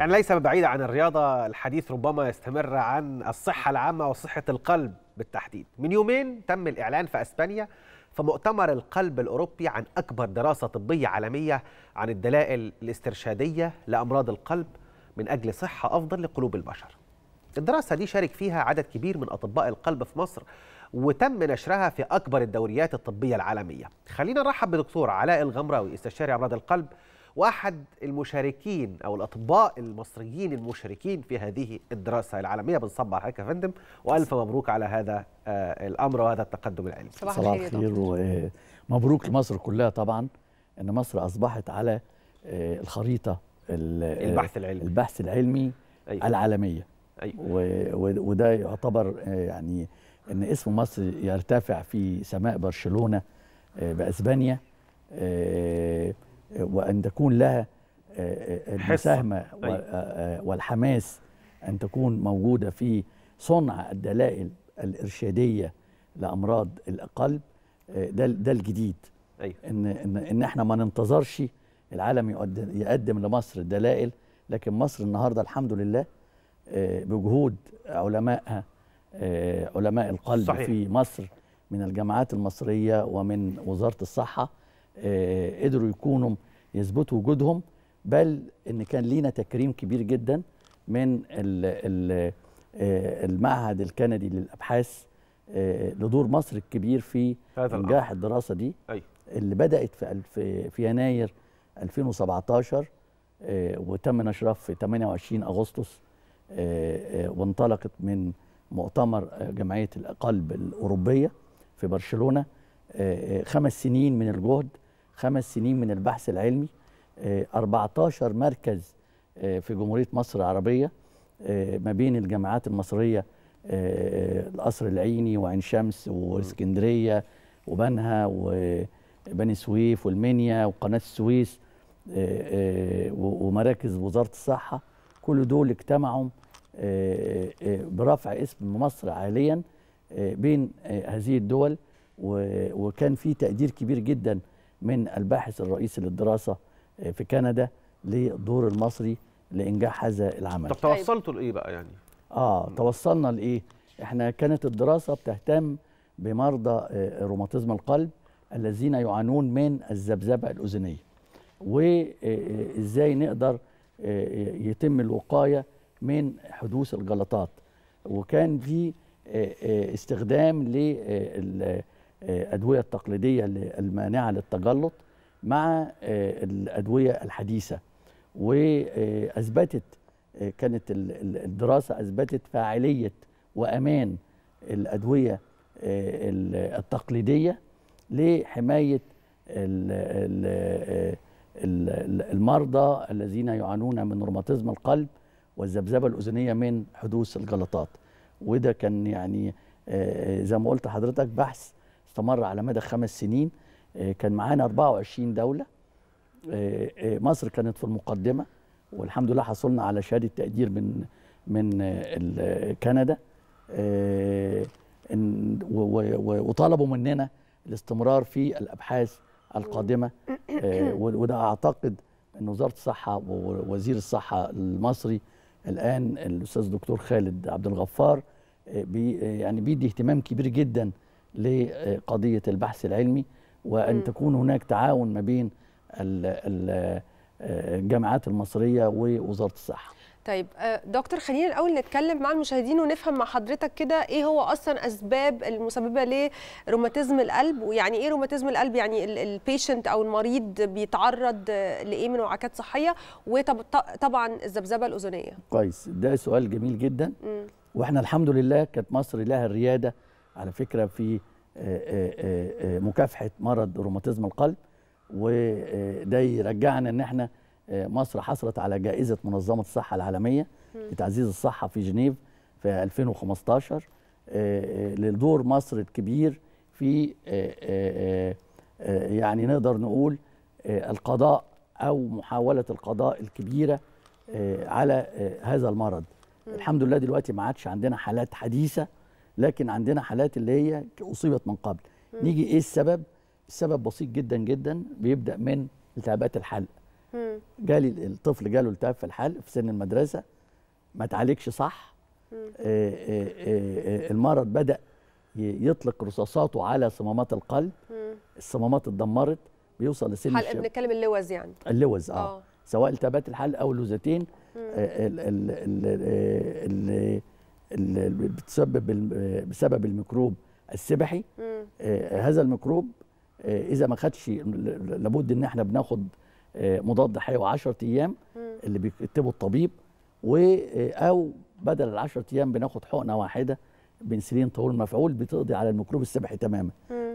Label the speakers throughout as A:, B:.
A: يعني ليس بعيد عن الرياضة الحديث ربما يستمر عن الصحة العامة وصحة القلب بالتحديد من يومين تم الإعلان في أسبانيا في مؤتمر القلب الأوروبي عن أكبر دراسة طبية عالمية عن الدلائل الاسترشادية لأمراض القلب من أجل صحة أفضل لقلوب البشر الدراسة دي شارك فيها عدد كبير من أطباء القلب في مصر وتم نشرها في أكبر الدوريات الطبية العالمية خلينا نرحب بدكتور علاء الغمراوي استشاري أمراض القلب واحد المشاركين او الاطباء المصريين المشاركين في هذه الدراسه العالميه بنصب على حضرتك يا فندم والف
B: مبروك على هذا آه، الامر وهذا التقدم العلمي صباح الخير ومبروك آه، لمصر كلها طبعا ان مصر اصبحت على آه، الخريطه البحث العلمي البحث العلمي أيوة. العالميه أيوة. وده يعتبر يعني ان اسم مصر يرتفع في سماء برشلونه باسبانيا وأن تكون لها آه، آه، المساهمة طيب. آه، والحماس أن تكون موجودة في صنع الدلائل الإرشادية لأمراض القلب ده ده الجديد أيوة. إن, إن إن إحنا ما ننتظرش العالم يقدم, لمصر الدلائل لكن مصر النهارده الحمد لله بجهود علمائها علماء القلب صحيح. في مصر من الجامعات المصرية ومن وزارة الصحة قدروا يكونوا يثبتوا وجودهم بل ان كان لينا تكريم كبير جدا من آه، المعهد الكندي للابحاث آه، لدور مصر الكبير في انجاح الدراسه دي أي. اللي بدات في في يناير 2017 آه، وتم نشرها في 28 اغسطس وانطلقت من مؤتمر جمعيه القلب الاوروبيه في برشلونه خمس سنين من الجهد خمس سنين من البحث العلمي 14 آه، مركز آه، في جمهورية مصر العربية آه، ما بين الجامعات المصرية القصر العيني وعين شمس واسكندرية وبنها وبني سويف والمنيا وقناة السويس ومراكز وزارة الصحة كل دول اجتمعوا برفع اسم مصر عاليا بين هذه الدول وكان في تقدير كبير جدا من الباحث الرئيسي للدراسه آه، في كندا لدور المصري لانجاح هذا العمل. طب طيب.
A: توصلتوا لايه بقى يعني؟
B: اه توصلنا لايه؟ احنا كانت الدراسه بتهتم بمرضى آه، روماتيزم القلب الذين يعانون من الذبذبه الاذنيه. وازاي آه، نقدر يتم الوقايه من حدوث الجلطات. وكان في استخدام لل الادويه التقليديه المانعه للتجلط مع آه، الادويه الحديثه واثبتت آه، كانت الدراسه اثبتت فاعليه وامان الادويه آه، التقليديه لحمايه المرضى الذين يعانون من روماتيزم القلب والذبذبه الاذنيه من حدوث الجلطات وده كان يعني زي ما قلت حضرتك بحث استمر على مدى خمس سنين آه، كان معانا 24 دوله آه، آه، مصر كانت في المقدمه والحمد لله حصلنا على شهاده تقدير من من كندا وطلبوا مننا الاستمرار في الابحاث القادمه وده اعتقد ان وزاره الصحه ووزير الصحه المصري الان الاستاذ الدكتور خالد عبد الغفار بي يعني بيدي اهتمام كبير جدا لقضية البحث العلمي وأن م. تكون هناك تعاون ما بين الجامعات المصرية ووزارة الصحة
C: طيب آه، دكتور خلينا الاول نتكلم مع المشاهدين ونفهم مع حضرتك كده ايه هو اصلا اسباب المسببه لروماتيزم القلب ويعني ايه روماتيزم القلب يعني البيشنت او المريض بيتعرض لايه من وعكات صحيه وطبعا الذبذبه الاذنيه
B: كويس ده سؤال جميل جدا م. واحنا الحمد لله كانت مصر لها الرياده على فكره في مكافحه مرض روماتيزم القلب وده يرجعنا ان احنا مصر حصلت على جائزه منظمه الصحه العالميه لتعزيز الصحه في جنيف في 2015 لدور مصر الكبير في يعني نقدر نقول القضاء او محاوله القضاء الكبيره على هذا المرض الحمد لله دلوقتي ما عادش عندنا حالات حديثه لكن عندنا حالات اللي هي اصيبت من قبل مم. نيجي ايه السبب السبب بسيط جدا جدا بيبدا من التهابات الحلق مم. جالي الطفل جاله التهاب في الحلق في سن المدرسه ما اتعالجش صح آآ آآ آآ المرض بدا يطلق رصاصاته على صمامات القلب مم. الصمامات اتدمرت بيوصل لسن حلق بنتكلم
C: اللوز يعني اللوز اه, آه.
B: سواء التهابات الحلق او اللوزتين آه، آه، اللي بتسبب بسبب الميكروب السبحي آه هذا الميكروب آه اذا ما خدش لابد ان احنا بناخد آه مضاد حيوي 10 ايام اللي بيكتبه الطبيب و آه، او بدل ال 10 ايام بناخد حقنه واحده بنسلين طول مفعول بتقضي على الميكروب السبحي تماما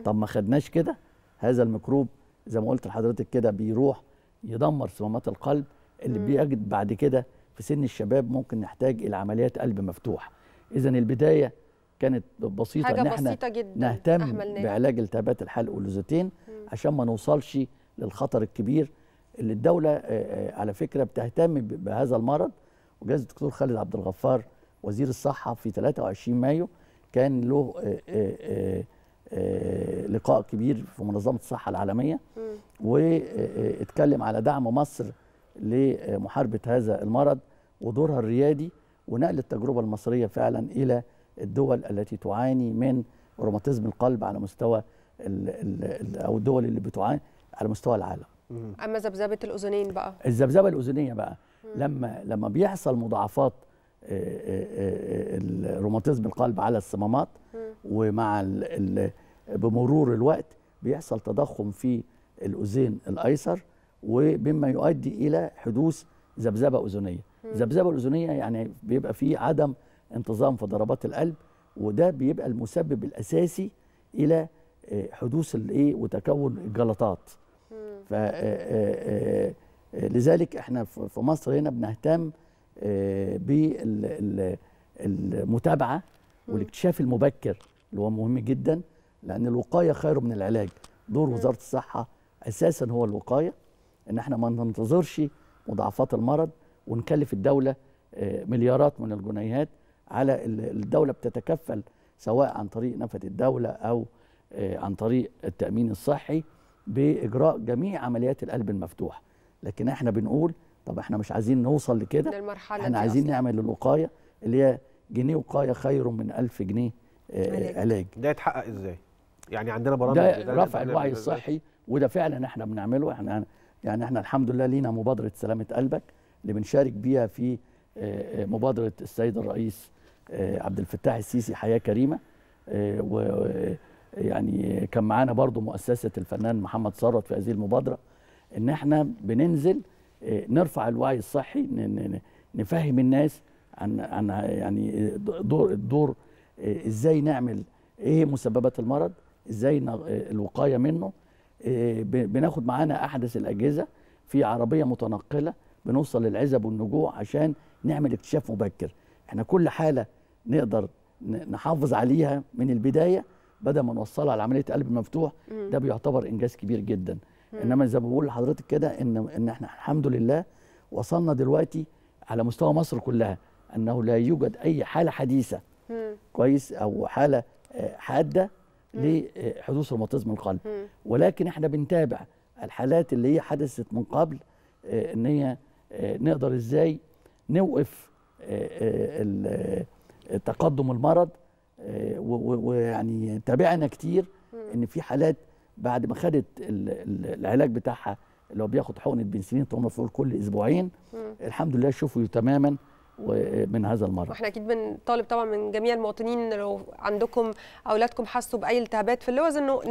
B: طب ما خدناش كده هذا الميكروب زي ما قلت لحضرتك كده بيروح يدمر صمامات القلب اللي بيجد بعد كده في سن الشباب ممكن نحتاج الى عمليات قلب مفتوح اذا البدايه كانت بسيطه حاجة ان احنا بسيطة جدا نهتم بعلاج التهابات الحلق واللوزتين عشان ما نوصلش للخطر الكبير اللي الدوله آه، آه، على فكره بتهتم بهذا المرض وجهاز الدكتور خالد عبد الغفار وزير الصحه في 23 مايو كان له آه، لقاء كبير في منظمه الصحه العالميه واتكلم على دعم مصر لمحاربه هذا المرض ودورها الريادي ونقل التجربه المصريه فعلا الى الدول التي تعاني من روماتيزم القلب على مستوى الـ الـ او الدول اللي بتعاني على مستوى العالم.
C: اما ذبذبه الاذنين بقى
B: الذبذبه الاذنيه بقى لما لما بيحصل مضاعفات آه، آه، آه، الروماتيزم القلب على الصمامات ومع بمرور الوقت بيحصل تضخم في الاذين الايسر وبما يؤدي الى حدوث ذبذبه اذنيه. ذبذبه الاذنيه يعني بيبقى في عدم انتظام في ضربات القلب وده بيبقى المسبب الاساسي الى آه، حدوث الايه وتكون الجلطات ف آه، آه، لذلك احنا في مصر هنا بنهتم بالمتابعه والاكتشاف المبكر اللي هو مهم جدا لان الوقايه خير من العلاج دور وزاره الصحه اساسا هو الوقايه ان احنا ما ننتظرش مضاعفات المرض ونكلف الدوله آه، مليارات من الجنيهات على الدوله بتتكفل سواء عن طريق نفقه الدوله او آه، عن طريق التامين الصحي باجراء جميع عمليات القلب المفتوح لكن احنا بنقول طب احنا مش عايزين نوصل لكده احنا عايزين أصلاً. نعمل الوقايه اللي هي جنيه وقايه خير من ألف جنيه آه، علاج
A: ده يتحقق ازاي
B: يعني عندنا برامج ده, ده رفع الوعي الصحي وده فعلا احنا بنعمله احنا يعني احنا الحمد لله لينا مبادره سلامه قلبك اللي بنشارك بيها في آه، آه، مبادره السيد الرئيس آه، عبد الفتاح السيسي حياه كريمه ويعني كان معانا برضو مؤسسه الفنان محمد ثروت في هذه المبادره ان احنا بننزل نرفع الوعي الصحي نفهم الناس عن عن يعني دور الدور ازاي نعمل ايه مسببات المرض ازاي الوقايه منه بناخد معانا احدث الاجهزه في عربيه متنقله بنوصل للعزب والنجوع عشان نعمل اكتشاف مبكر احنا كل حاله نقدر نحافظ عليها من البدايه بدل ما نوصلها لعمليه قلب مفتوح ده بيعتبر انجاز كبير جدا انما زي ما بقول لحضرتك كده ان ان احنا الحمد لله وصلنا دلوقتي على مستوى مصر كلها انه لا يوجد اي حاله حديثه كويس او حاله آه، حاده لحدوث روماتيزم القلب ولكن احنا بنتابع الحالات اللي هي حدثت من قبل آه، ان هي آه، نقدر ازاي نوقف آه، آه، تقدم المرض ويعني تابعنا كتير ان في حالات بعد ما خدت العلاج بتاعها اللي هو بياخد حقنه بنسلين طبعا فوق كل اسبوعين الحمد لله شفوا تماما من هذا المرض واحنا
C: اكيد بنطالب طبعا من جميع المواطنين لو عندكم اولادكم حسوا باي التهابات في اللوز انه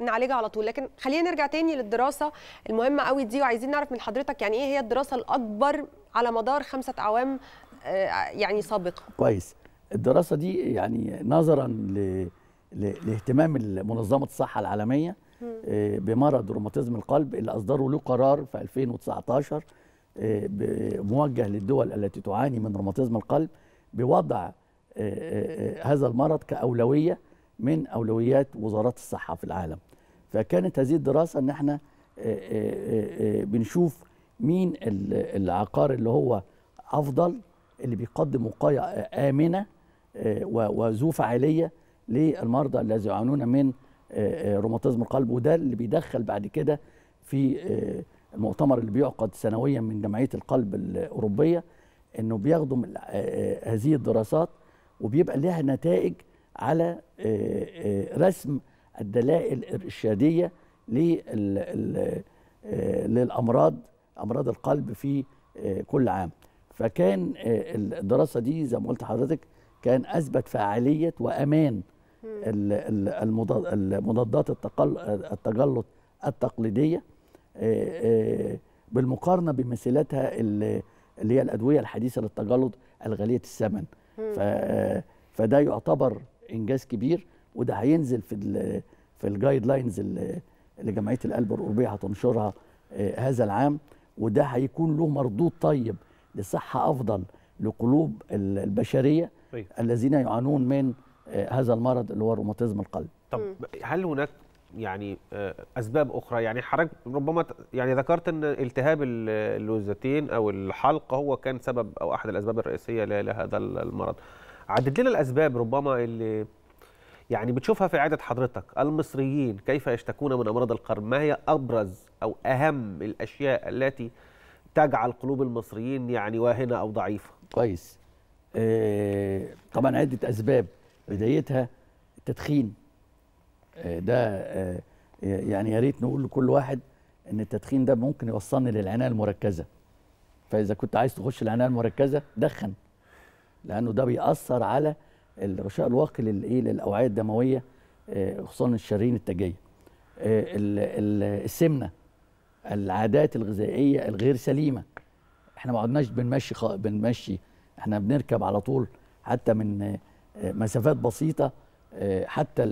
C: نعالجها على طول لكن خلينا نرجع تاني للدراسه المهمه قوي دي وعايزين نعرف من حضرتك يعني ايه هي الدراسه الاكبر على مدار خمسه اعوام آه، يعني سابقه
B: كويس الدراسه دي يعني نظرا ل... لاهتمام منظمه الصحه العالميه آه، بمرض روماتيزم القلب اللي اصدروا له قرار في 2019 موجه للدول التي تعاني من روماتيزم القلب بوضع آه، آه، هذا المرض كأولوية من أولويات وزارات الصحة في العالم فكانت هذه الدراسة أن احنا آه، بنشوف مين العقار اللي هو أفضل اللي بيقدم وقاية آمنة وذو فعالية للمرضى الذي يعانون من روماتيزم القلب وده اللي بيدخل بعد كده في المؤتمر اللي بيعقد سنويا من جمعيه القلب الاوروبيه انه بيخدم آه، آه، هذه الدراسات وبيبقى لها نتائج على آه، رسم الدلائل الارشاديه للامراض امراض القلب في كل عام فكان الدراسه دي زي ما قلت حضرتك كان اثبت فعاليه وامان المضادات التجلط التقليديه آه، آه، بالمقارنه بمثيلاتها اللي هي الادويه الحديثه للتجلط الغاليه الثمن آه، فده يعتبر انجاز كبير وده هينزل في في الجايد لاينز اللي جمعيه القلب الاوروبيه هتنشرها هذا العام وده هيكون له مردود طيب لصحه افضل لقلوب البشريه طيب. الذين يعانون من هذا المرض اللي هو روماتيزم القلب
A: طب هل هناك يعني آه، اسباب اخرى يعني حضرتك ربما يعني ذكرت ان التهاب اللوزتين او الحلق هو كان سبب او احد الاسباب الرئيسيه لهذا المرض عدد لنا الاسباب ربما اللي يعني بتشوفها في عاده حضرتك المصريين كيف يشتكون من امراض القرن ما هي ابرز او اهم الاشياء التي تجعل قلوب المصريين يعني واهنه
B: او ضعيفه كويس آه، طبعا عده اسباب بدايتها التدخين آه، ده آه، آه، يعني يا ريت نقول لكل واحد ان التدخين ده ممكن يوصلني للعنايه المركزه فاذا كنت عايز تخش العنايه المركزه دخن لانه ده بيأثر على الغشاء الواقي للايه للاوعيه الدمويه خصوصا الشرايين التاجيه السمنه العادات الغذائيه الغير سليمه احنا ما عدناش بنمشي خ... بنمشي احنا بنركب على طول حتى من مسافات بسيطه آه، حتى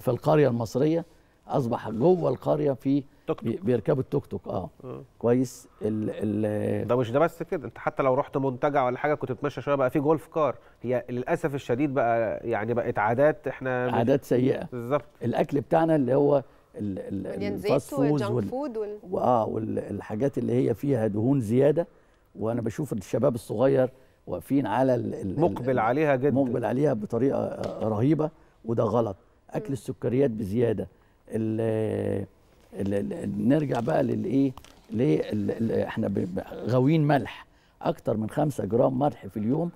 B: في القريه المصريه اصبح جوه القريه في توك. بيركبوا التوك توك آه. اه كويس ال ال ده مش ده بس كده انت حتى لو
A: رحت منتجع ولا حاجه كنت بتمشى شويه بقى في جولف كار هي للاسف الشديد بقى يعني بقت عادات احنا عادات سيئه بالظبط
B: الاكل بتاعنا اللي هو الفاست فود وال... آه، وال... اه والحاجات اللي هي فيها دهون زياده وانا بشوف الشباب الصغير واقفين على ال مقبل عليها جدا مقبل عليها بطريقه آه، رهيبه وده غلط اكل السكريات بزياده ال ال الـ نرجع بقى للايه ليه احنا غاويين ملح اكتر من 5 جرام ملح في اليوم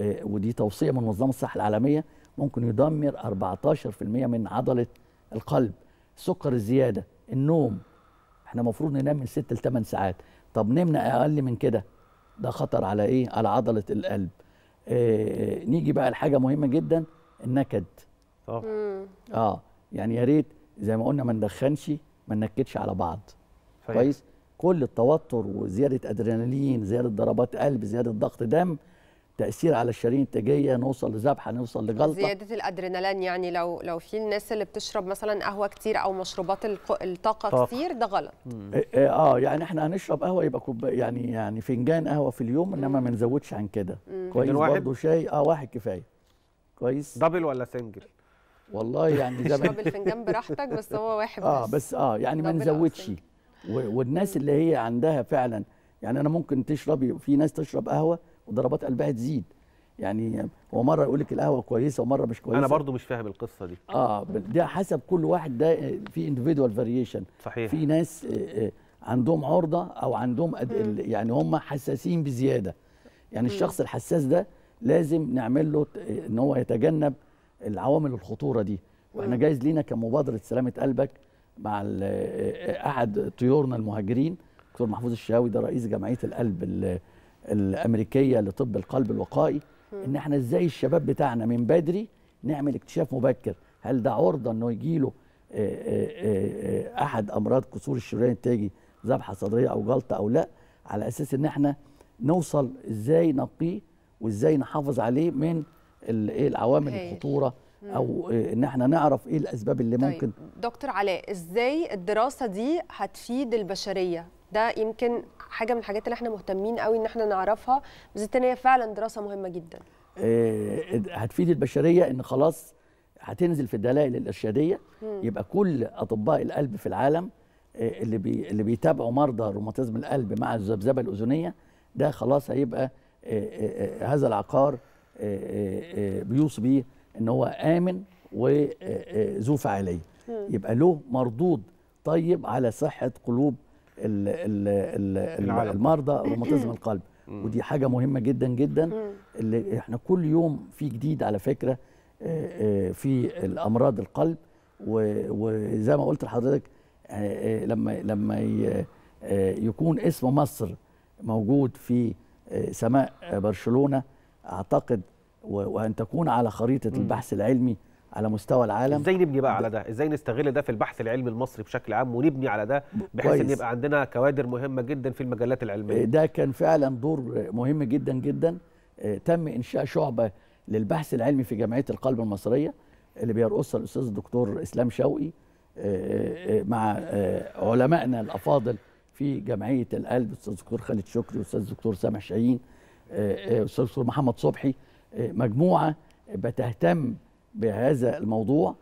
B: ودي توصيه من منظمه الصحه العالميه ممكن يدمر 14% من عضله القلب السكر الزياده النوم احنا المفروض ننام من 6 ل 8 ساعات طب نمنا اقل من كده ده خطر على ايه على عضله القلب إيه نيجي بقى لحاجه مهمه جدا النكد طبعا اه يعني يا ريت زي ما قلنا ما ندخنش ما ننكدش على بعض صحيح. كويس كل التوتر وزياده ادرينالين زياده ضربات قلب زياده ضغط دم تاثير على الشرايين التاجيه نوصل لذبحه نوصل لجلطه زياده
C: الادرينالين يعني لو لو في الناس اللي بتشرب مثلا قهوه كتير او مشروبات الطاقه طاقة. كتير ده غلط
B: إيه، إيه، اه يعني احنا هنشرب قهوه يبقى كوب يعني يعني فنجان قهوه في اليوم انما ما نزودش عن كده كويس برضه شاي اه واحد كفايه كويس دبل ولا سنجل والله يعني زي اشرب الفنجان براحتك بس هو واحد آه، بس اه بس اه يعني ما نزودش والناس اللي هي عندها فعلا يعني انا ممكن تشربي في ناس تشرب قهوه وضربات قلبها تزيد يعني هو مره يقول لك القهوه كويسه ومره مش كويسه انا برضو
A: مش فاهم القصه دي
B: اه ده حسب كل واحد ده في انديفيدوال فاريشن صحيح في ناس آه، آه، عندهم عرضه او عندهم يعني هم حساسين بزياده يعني الشخص الحساس ده لازم نعمل له ان هو يتجنب العوامل الخطوره دي واحنا جايز لينا كمبادره سلامه قلبك مع آه، احد طيورنا المهاجرين دكتور محفوظ الشاوي ده رئيس جمعيه القلب الامريكيه لطب القلب الوقائي ان احنا ازاي الشباب بتاعنا من بدري نعمل اكتشاف مبكر هل ده عرضه انه يجي له آه، آه، آه، احد امراض كسور الشريان التاجي ذبحه صدريه او جلطه او لا على اساس ان احنا نوصل ازاي نقيه وازاي نحافظ عليه من إيه، العوامل الخطوره او ان احنا نعرف ايه الاسباب اللي طيب. ممكن
C: دكتور علاء ازاي الدراسه دي هتفيد البشريه ده يمكن حاجه من الحاجات اللي احنا مهتمين قوي ان احنا نعرفها بالذات ان هي فعلا دراسه مهمه جدا
B: آه، هتفيد البشريه ان خلاص هتنزل في الدلائل الارشاديه يبقى كل اطباء القلب في العالم آه، اللي بي اللي بيتابعوا مرضى روماتيزم القلب مع الذبذبه الاذنيه ده خلاص هيبقى آه، هذا العقار بيوصي بيه ان هو امن وذو فعاليه يبقى له مردود طيب على صحه قلوب المرضى روماتيزم القلب ودي حاجه مهمه جدا جدا اللي احنا كل يوم في جديد على فكره آه، آه، في الامراض القلب وزي ما قلت لحضرتك آه، لما لما يكون اسم مصر موجود في سماء برشلونه اعتقد وان تكون على خريطه البحث العلمي على مستوى العالم ازاي نبني
A: بقى على ده ازاي نستغل ده في البحث العلمي المصري بشكل عام ونبني على ده بحيث ان يبقى عندنا كوادر مهمه جدا في المجلات العلميه إيه، ده
B: كان فعلا دور مهم جدا جدا إيه، تم انشاء شعبه للبحث العلمي في جمعيه القلب المصريه اللي بيرقصها الاستاذ الدكتور اسلام شوقي إيه، مع علمائنا الافاضل في جمعيه القلب الاستاذ الدكتور خالد شكري والاستاذ الدكتور سامح شاهين الاستاذ الدكتور محمد صبحي مجموعه بتهتم بهذا الموضوع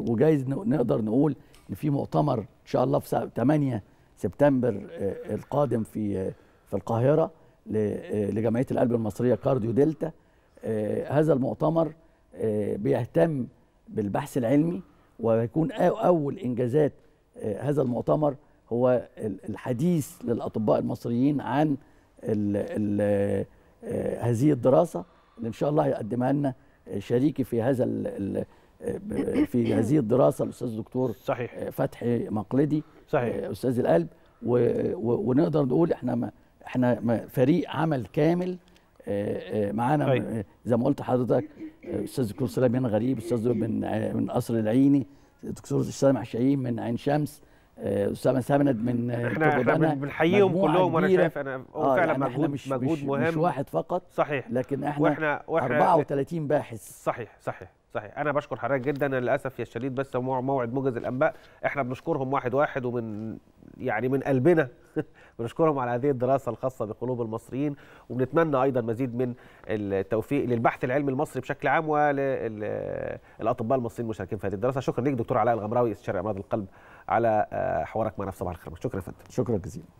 B: وجايز نقدر نقول ان في مؤتمر ان شاء الله في 8 سبتمبر آه، القادم في آه، في القاهره آه، لجمعيه القلب المصريه كارديو دلتا هذا المؤتمر بيهتم بالبحث العلمي ويكون اول انجازات هذا المؤتمر هو الحديث للاطباء المصريين عن هذه الدراسه اللي ان شاء الله هيقدمها لنا شريكي في هذا آه، في هذه الدراسه الاستاذ الدكتور صحيح آه، فتحي مقلدي صحيح آه، استاذ القلب ونقدر نقول احنا ما احنا ما فريق عمل كامل معانا طيب. زي ما قلت لحضرتك استاذ الدكتور سليمان غريب استاذ من من قصر العيني الدكتور سلام عشايين من عين شمس اسامه سند من احنا احنا بنحييهم كلهم وانا شايف انا هو آه، فعلا يعني مجهود مش مجهود مش مهم مش واحد فقط صحيح لكن احنا واحنا, وإحنا 34 باحث صحيح صحيح
A: صحيح انا بشكر حضرتك جدا للاسف يا شديد بس موعد موجز الانباء احنا بنشكرهم واحد واحد ومن يعني من قلبنا بنشكرهم على هذه الدراسه الخاصه بقلوب المصريين وبنتمنى ايضا مزيد من التوفيق للبحث العلمي المصري بشكل عام وللاطباء المصريين المشاركين في هذه الدراسه شكرا ليك دكتور علاء الغمراوي استشاري امراض القلب على آه، حوارك معنا في صباح الخير شكرا فندم شكرا جزيلا